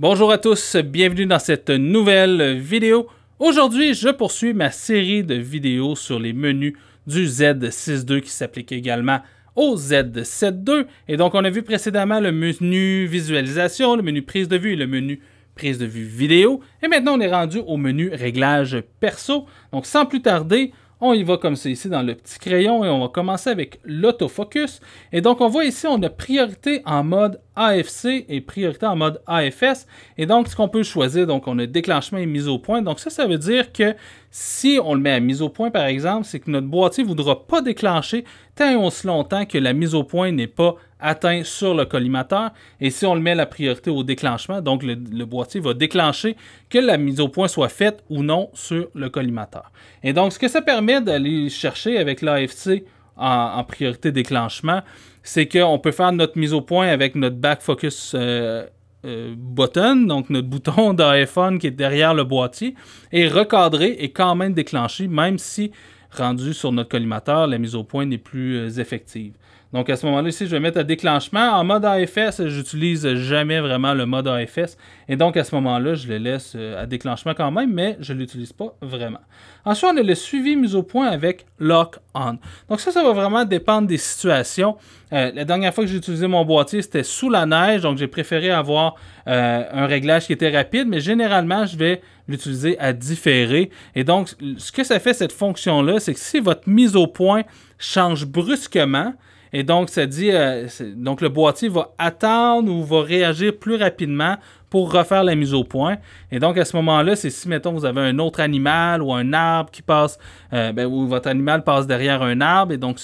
Bonjour à tous, bienvenue dans cette nouvelle vidéo. Aujourd'hui, je poursuis ma série de vidéos sur les menus du Z62 qui s'applique également au Z72. Et donc, on a vu précédemment le menu visualisation, le menu prise de vue et le menu prise de vue vidéo. Et maintenant, on est rendu au menu réglage perso. Donc, sans plus tarder, on y va comme ça ici dans le petit crayon et on va commencer avec l'autofocus. Et donc on voit ici, on a priorité en mode AFC et priorité en mode AFS. Et donc ce qu'on peut choisir, donc on a déclenchement et mise au point. Donc ça, ça veut dire que si on le met à mise au point, par exemple, c'est que notre boîtier ne voudra pas déclencher tant et aussi longtemps que la mise au point n'est pas atteinte sur le collimateur. Et si on le met la priorité au déclenchement, donc le, boîtier va déclencher que la mise au point soit faite ou non sur le collimateur. Et donc, ce que ça permet d'aller chercher avec l'AFC en, en priorité déclenchement, c'est qu'on peut faire notre mise au point avec notre back focus. Euh, euh, button, donc notre bouton d'iPhone qui est derrière le boîtier, est recadré et quand même déclenché, même si rendu sur notre collimateur, la mise au point n'est plus euh, effective. Donc à ce moment-là, ici, je vais mettre à déclenchement. En mode AFS, j'utilise jamais vraiment le mode AFS. Et donc à ce moment-là, je le laisse euh, à déclenchement quand même, mais je ne l'utilise pas vraiment. Ensuite, on a le suivi mise au point avec lock on. Donc ça, ça va vraiment dépendre des situations. Euh, la dernière fois que j'ai utilisé mon boîtier, c'était sous la neige, donc j'ai préféré avoir euh, un réglage qui était rapide, mais généralement, je vais l'utiliser à différer. Et donc, ce que ça fait cette fonction-là, c'est que si votre mise au point change brusquement, et donc, ça dit, euh, donc le boîtier va attendre ou va réagir plus rapidement pour refaire la mise au point. Et donc, à ce moment-là, c'est si, mettons, vous avez un autre animal ou un arbre qui passe, euh, ben, ou votre animal passe derrière un arbre, et donc,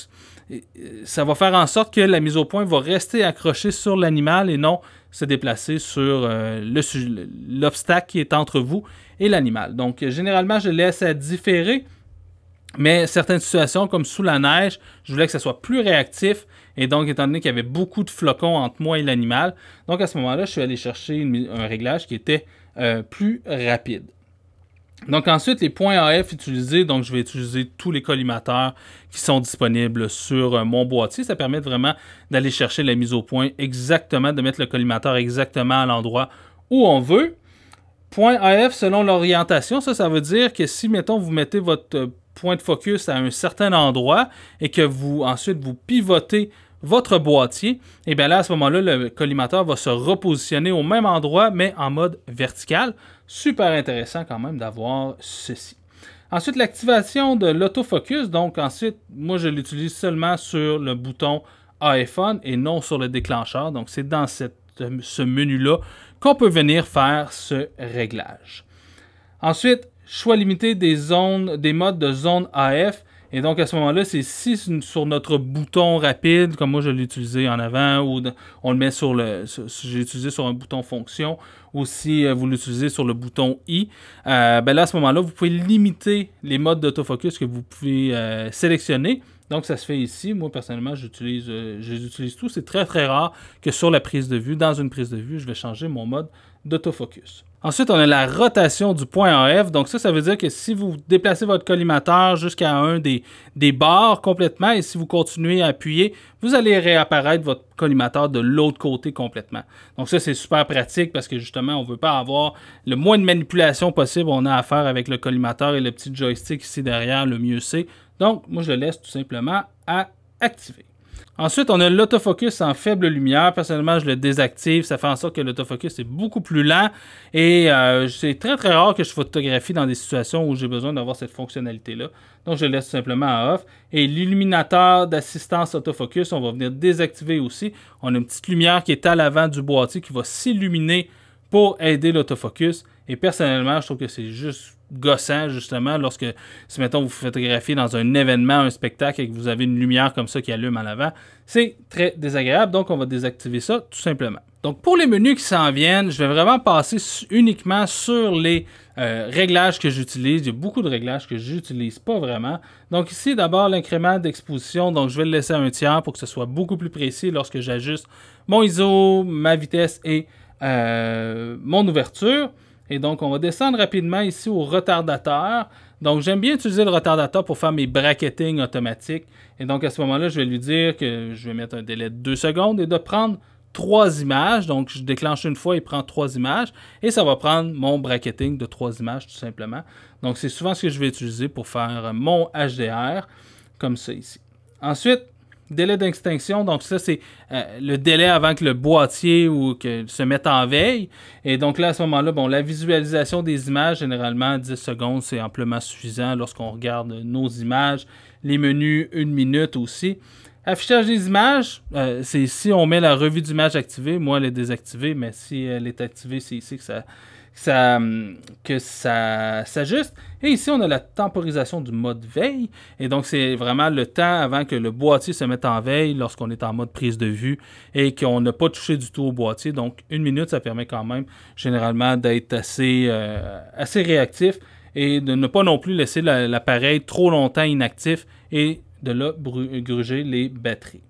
euh, ça va faire en sorte que la mise au point va rester accrochée sur l'animal et non se déplacer sur l'obstacle qui est entre vous et l'animal. Donc, généralement, je laisse à différer mais certaines situations, comme sous la neige, je voulais que ça soit plus réactif. Et donc, étant donné qu'il y avait beaucoup de flocons entre moi et l'animal, donc à ce moment-là, je suis allé chercher un réglage qui était euh, plus rapide. Donc ensuite, les points AF utilisés, donc je vais utiliser tous les collimateurs qui sont disponibles sur euh, mon boîtier. Ça permet vraiment d'aller chercher la mise au point exactement, de mettre le collimateur exactement à l'endroit où on veut. Point AF selon l'orientation, ça, ça veut dire que si, mettons, vous mettez votre euh, point de focus à un certain endroit et que vous ensuite vous pivotez votre boîtier, et eh bien là à ce moment-là, le collimateur va se repositionner au même endroit mais en mode vertical. Super intéressant quand même d'avoir ceci. Ensuite, l'activation de l'autofocus. Donc ensuite, moi je l'utilise seulement sur le bouton iPhone et non sur le déclencheur. Donc c'est dans cette, ce menu-là qu'on peut venir faire ce réglage. Ensuite, choix limité des zones, des modes de zone AF. Et donc à ce moment-là, c'est si sur notre bouton rapide, comme moi je l'ai utilisé en avant, ou on le met sur le. J'ai utilisé sur un bouton fonction, ou si euh, vous l'utilisez sur le bouton I, euh, ben là à ce moment-là, vous pouvez limiter les modes d'autofocus que vous pouvez euh, sélectionner. Donc ça se fait ici. Moi personnellement, j'utilise, tout. je C'est très très rare que sur la prise de vue, dans une prise de vue, je vais changer mon mode d'autofocus. Ensuite, on a la rotation du point en Donc ça, ça veut dire que si vous déplacez votre collimateur jusqu'à un des, des barres complètement et si vous continuez à appuyer, vous allez réapparaître votre collimateur de l'autre côté complètement. Donc ça, c'est super pratique parce que justement, on ne veut pas avoir le moins de manipulation possible. On a à faire avec le collimateur et le petit joystick ici derrière, le mieux c'est. Donc moi, je le laisse tout simplement à activer. Ensuite, on a l'autofocus en faible lumière. Personnellement, je le désactive. Ça fait en sorte que l'autofocus est beaucoup plus lent. Et euh, c'est très très rare que je photographie dans des situations où j'ai besoin d'avoir cette fonctionnalité-là. Donc, je le laisse simplement à off. Et l'illuminateur d'assistance autofocus, on va venir désactiver aussi. On a une petite lumière qui est à l'avant du boîtier qui va s'illuminer pour aider l'autofocus. Et personnellement, je trouve que c'est juste gossant, justement, lorsque, si mettons, vous photographiez dans un événement, un spectacle et que vous avez une lumière comme ça qui allume en avant. C'est très désagréable, donc on va désactiver ça tout simplement. Donc pour les menus qui s'en viennent, je vais vraiment passer uniquement sur les euh, réglages que j'utilise. Il y a beaucoup de réglages que j'utilise pas vraiment. Donc ici d'abord l'incrément d'exposition. Donc je vais le laisser à un tiers pour que ce soit beaucoup plus précis lorsque j'ajuste mon ISO, ma vitesse et euh, mon ouverture. Et donc, on va descendre rapidement ici au retardateur. Donc, j'aime bien utiliser le retardateur pour faire mes bracketing automatiques. Et donc, à ce moment-là, je vais lui dire que je vais mettre un délai de 2 secondes et de prendre trois images. Donc, je déclenche une fois, il prend trois images et ça va prendre mon bracketing de trois images tout simplement. Donc, c'est souvent ce que je vais utiliser pour faire mon HDR comme ça ici. Ensuite, Délai d'extinction, donc ça c'est euh, le délai avant que le boîtier ou que se mette en veille. Et donc là à ce moment-là, bon, la visualisation des images, généralement 10 secondes, c'est amplement suffisant lorsqu'on regarde nos images, les menus, une minute aussi. Affichage des images, euh, c'est ici, on met la revue d'image activée, moi elle est désactivée, mais si elle est activée, c'est ici que ça, Hum, que ça s'ajuste. Et ici, on a la temporisation du mode veille. Et donc, c'est vraiment le temps avant que le boîtier se mette en veille lorsqu'on est en mode prise de vue et qu'on n'a pas touché du tout au boîtier. Donc, une minute, ça permet quand même généralement d'être assez, euh, assez réactif et de ne pas non plus laisser l'appareil trop longtemps inactif et de là gruger les batteries.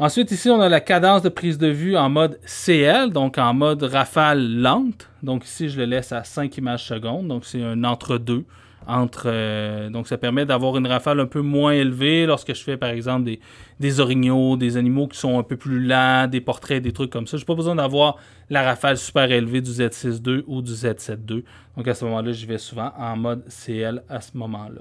Ensuite, ici, on a la cadence de prise de vue en mode CL, donc en mode rafale lente. Donc ici, je le laisse à 5 images secondes. Donc c'est un entre-deux. Entre, euh, donc ça permet d'avoir une rafale un peu moins élevée lorsque je fais, par exemple, des, des orignaux, des animaux qui sont un peu plus lents, des portraits, des trucs comme ça. Je n'ai pas besoin d'avoir la rafale super élevée du Z6-2 ou du Z7-2. Donc à ce moment-là, je vais souvent en mode CL à ce moment-là.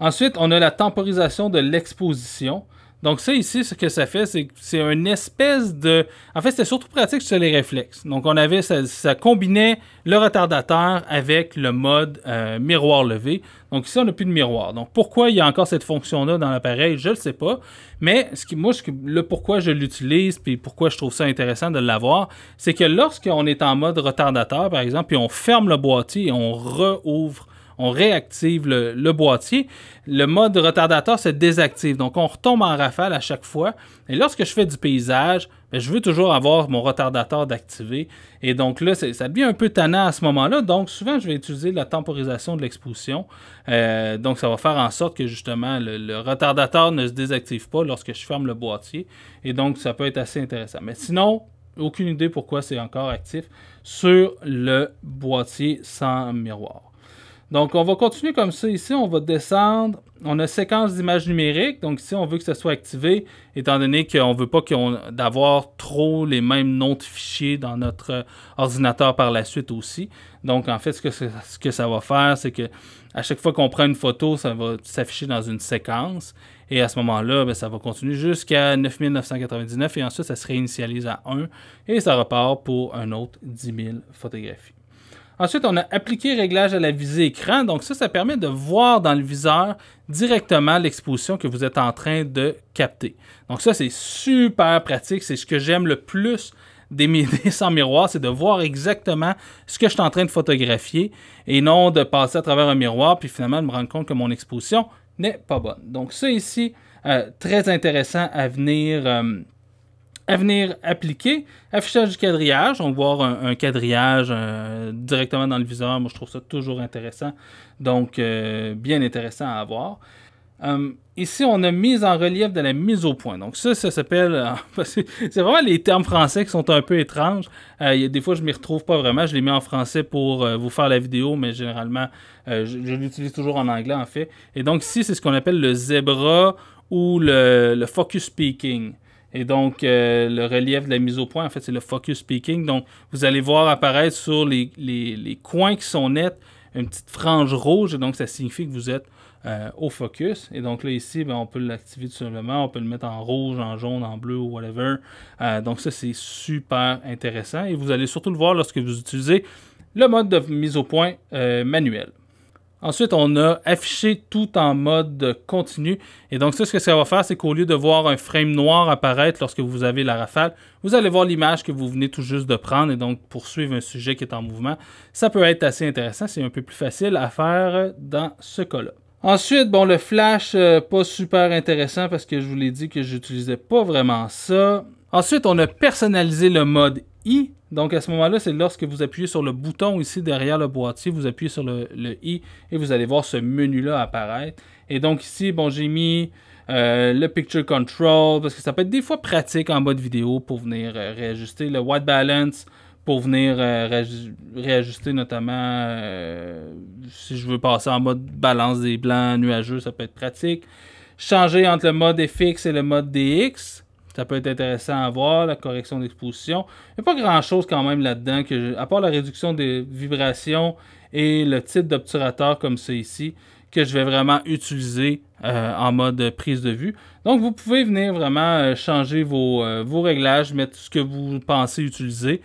Ensuite, on a la temporisation de l'exposition. Donc ça ici, ce que ça fait, c'est que c'est une espèce de... En fait, c'était surtout pratique sur les réflexes. Donc on avait, ça, combinait le retardateur avec le mode euh, miroir levé. Donc ici, on n'a plus de miroir. Donc pourquoi il y a encore cette fonction-là dans l'appareil, je ne sais pas. Mais ce qui, moi, le pourquoi je l'utilise, puis pourquoi je trouve ça intéressant de l'avoir, c'est que lorsqu'on est en mode retardateur, par exemple, puis on ferme le boîtier et on rouvre on réactive le, boîtier, le mode retardateur se désactive. Donc, on retombe en rafale à chaque fois. Et lorsque je fais du paysage, ben, je veux toujours avoir mon retardateur d'activer. Et donc là, ça devient un peu tannant à ce moment-là. Donc, souvent, je vais utiliser la temporisation de l'exposition. Euh, donc, ça va faire en sorte que justement, le, retardateur ne se désactive pas lorsque je ferme le boîtier. Et donc, ça peut être assez intéressant. Mais sinon, aucune idée pourquoi c'est encore actif sur le boîtier sans miroir. Donc, on va continuer comme ça. Ici, on va descendre. On a séquence d'images numériques. Donc, ici, on veut que ce soit activé, étant donné qu'on ne veut pas d'avoir trop les mêmes noms de fichiers dans notre euh, ordinateur par la suite aussi. Donc, en fait, ce que, ça va faire, c'est que à chaque fois qu'on prend une photo, ça va s'afficher dans une séquence. Et à ce moment-là, ben, ça va continuer jusqu'à 9999 et ensuite, ça se réinitialise à 1 et ça repart pour un autre 10 000 photographies. Ensuite, on a appliqué réglage à la visée écran. Donc ça, ça permet de voir dans le viseur directement l'exposition que vous êtes en train de capter. Donc ça, c'est super pratique. C'est ce que j'aime le plus des, sans miroir, c'est de voir exactement ce que je suis en train de photographier et non de passer à travers un miroir puis finalement de me rendre compte que mon exposition n'est pas bonne. Donc ça ici, euh, très intéressant à venir... Euh, à venir appliquer. Affichage du quadrillage, on voit voir un, quadrillage euh, directement dans le viseur. Moi, je trouve ça toujours intéressant. Donc, euh, bien intéressant à avoir. Euh, ici, on a mise en relief de la mise au point. Donc, ça, ça s'appelle. c'est vraiment les termes français qui sont un peu étranges. des fois, je ne m'y retrouve pas vraiment. Je les mets en français pour vous faire la vidéo, mais généralement, je, l'utilise toujours en anglais, en fait. Et donc, ici, c'est ce qu'on appelle le zebra ou le, le focus speaking. Et donc, euh, le relief de la mise au point, en fait, c'est le focus peaking. Donc, vous allez voir apparaître sur les, coins qui sont nets une petite frange rouge. Et donc, ça signifie que vous êtes euh, au focus. Et donc, là, ici, ben, on peut l'activer tout simplement. On peut le mettre en rouge, en jaune, en bleu ou whatever. Euh, donc, ça, c'est super intéressant. Et vous allez surtout le voir lorsque vous utilisez le mode de mise au point manuel. Ensuite, on a affiché tout en mode continu. Et donc, ça, ce que ça va faire, c'est qu'au lieu de voir un frame noir apparaître lorsque vous avez la rafale, vous allez voir l'image que vous venez tout juste de prendre et donc poursuivre un sujet qui est en mouvement. Ça peut être assez intéressant, c'est un peu plus facile à faire dans ce cas-là. Ensuite, bon, le flash, euh, pas super intéressant parce que je vous l'ai dit que j'utilisais pas vraiment ça. Ensuite, on a personnalisé le mode donc à ce moment-là, c'est lorsque vous appuyez sur le bouton ici derrière le boîtier, vous appuyez sur le, I et vous allez voir ce menu-là apparaître. Et donc ici, bon, j'ai mis euh, le Picture Control, parce que ça peut être des fois pratique en mode vidéo pour venir euh, réajuster. Le White Balance pour venir euh, réajuster notamment si je veux passer en mode balance des blancs nuageux, ça peut être pratique. Changer entre le mode FX et le mode DX. Ça peut être intéressant à voir, la correction d'exposition. Il n'y a pas grand-chose quand même là-dedans, à part la réduction des vibrations et le type d'obturateur comme c'est ici, que je vais vraiment utiliser euh, en mode prise de vue. Donc vous pouvez venir vraiment euh, changer euh, vos, réglages, mettre ce que vous pensez utiliser.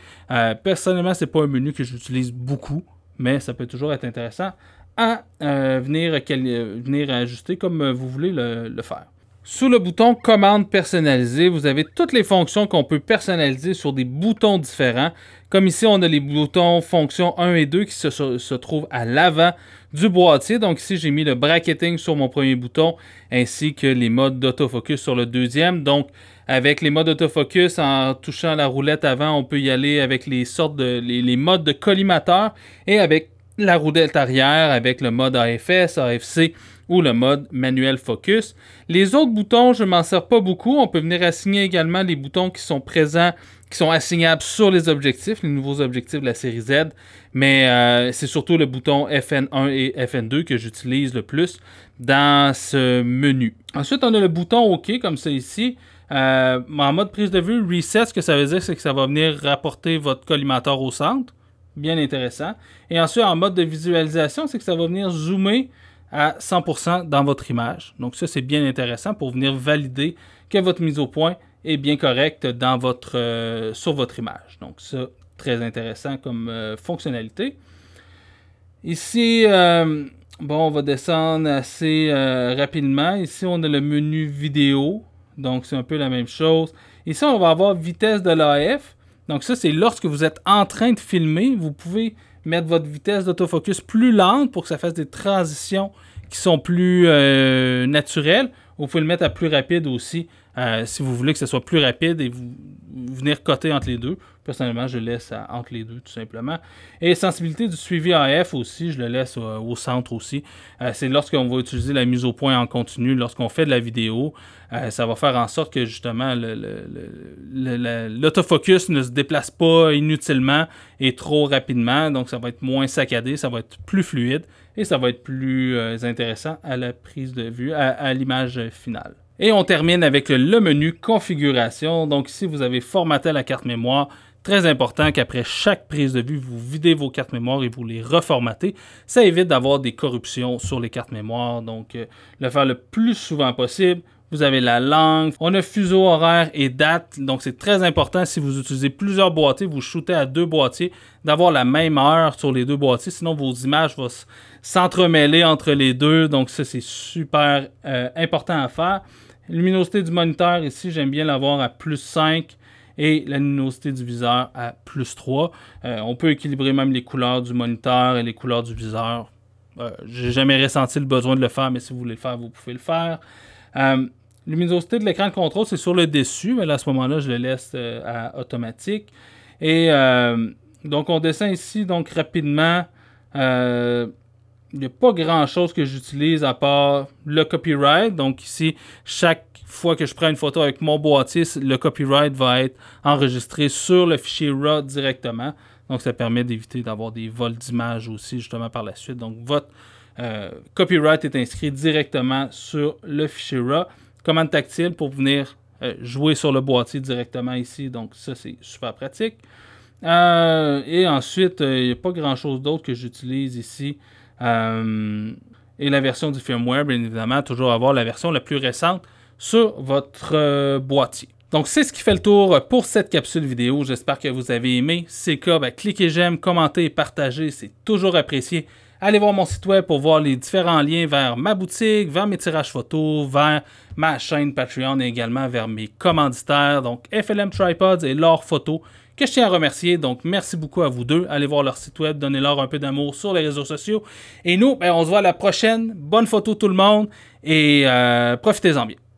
personnellement, ce n'est pas un menu que j'utilise beaucoup, mais ça peut toujours être intéressant à venir, venir ajuster comme vous voulez le faire. Sous le bouton Commande personnalisée, vous avez toutes les fonctions qu'on peut personnaliser sur des boutons différents. Comme ici, on a les boutons fonctions 1 et 2 qui se, trouvent à l'avant du boîtier. Donc ici, j'ai mis le bracketing sur mon premier bouton ainsi que les modes d'autofocus sur le deuxième. Donc avec les modes d'autofocus, en touchant la roulette avant, on peut y aller avec les sortes de les, les modes de collimateur et avec la roue arrière avec le mode AFS, AFC ou le mode manuel focus. Les autres boutons, je ne m'en sers pas beaucoup. On peut venir assigner également les boutons qui sont présents, qui sont assignables sur les objectifs, les nouveaux objectifs de la série Z. Mais euh, c'est surtout le bouton FN1 et FN2 que j'utilise le plus dans ce menu. Ensuite, on a le bouton OK comme ça ici. Euh, en mode prise de vue, reset, ce que ça veut dire, c'est que ça va venir rapporter votre collimateur au centre bien intéressant. Et ensuite, en mode de visualisation, c'est que ça va venir zoomer à 100% dans votre image. Donc ça, c'est bien intéressant pour venir valider que votre mise au point est bien correcte dans votre, euh, sur votre image. Donc ça, très intéressant comme euh, fonctionnalité. Ici, euh, bon, on va descendre assez rapidement. Ici, on a le menu vidéo. Donc c'est un peu la même chose. Ici, on va avoir vitesse de l'AF. Donc ça, c'est lorsque vous êtes en train de filmer, vous pouvez mettre votre vitesse d'autofocus plus lente pour que ça fasse des transitions qui sont plus euh, naturelles. Vous pouvez le mettre à plus rapide aussi euh, si vous voulez que ce soit plus rapide et vous venir coter entre les deux, personnellement, je laisse entre les deux tout simplement. Et sensibilité du suivi AF aussi, je le laisse euh, au, centre aussi. Euh, c'est lorsqu'on va utiliser la mise au point en continu, lorsqu'on fait de la vidéo, ça va faire en sorte que justement l'autofocus ne se déplace pas inutilement et trop rapidement. Donc ça va être moins saccadé, ça va être plus fluide et ça va être plus intéressant à la prise de vue, à l'image finale. Et on termine avec le menu configuration. Donc ici, vous avez formaté la carte mémoire. Très important qu'après chaque prise de vue, vous videz vos cartes mémoire et vous les reformatez. Ça évite d'avoir des corruptions sur les cartes mémoire. Donc, euh, le faire le plus souvent possible. Vous avez la langue, on a fuseau horaire et date, donc c'est très important si vous utilisez plusieurs boîtiers, vous shootez à deux boîtiers, d'avoir la même heure sur les deux boîtiers, sinon vos images vont s'entremêler entre les deux, donc ça c'est super euh, important à faire. Luminosité du moniteur, ici, j'aime bien l'avoir à plus 5 et la luminosité du viseur à plus 3. Euh, on peut équilibrer même les couleurs du moniteur et les couleurs du viseur. Je euh, J'ai jamais ressenti le besoin de le faire, mais si vous voulez le faire, vous pouvez le faire. Euh, luminosité de l'écran de contrôle, c'est sur le dessus, mais à ce moment-là, je le laisse à automatique. Et donc, on descend ici donc rapidement il n'y a pas grand-chose que j'utilise à part le copyright. Donc ici, chaque fois que je prends une photo avec mon boîtier, le copyright va être enregistré sur le fichier RAW directement. Donc ça permet d'éviter d'avoir des vols d'images aussi justement par la suite. Donc votre euh, copyright est inscrit directement sur le fichier RAW. Commande tactile pour venir euh, jouer sur le boîtier directement ici. Donc ça c'est super pratique. Euh, et ensuite, il n'y a pas grand chose d'autre que j'utilise ici euh, et la version du firmware, bien évidemment, toujours avoir la version la plus récente sur votre euh, boîtier. Donc, c'est ce qui fait le tour pour cette capsule vidéo. J'espère que vous avez aimé. Si c'est le cas, ben, cliquez j'aime, commentez, partagez, c'est toujours apprécié. Allez voir mon site web pour voir les différents liens vers ma boutique, vers mes tirages photos, vers ma chaîne Patreon et également vers mes commanditaires, donc FLM Tripods et leurs Photo que je tiens à remercier. Donc, merci beaucoup à vous deux. Allez voir leur site web, donnez-leur un peu d'amour sur les réseaux sociaux. Et nous, ben, on se voit la prochaine. Bonne photo tout le monde et euh, profitez-en bien.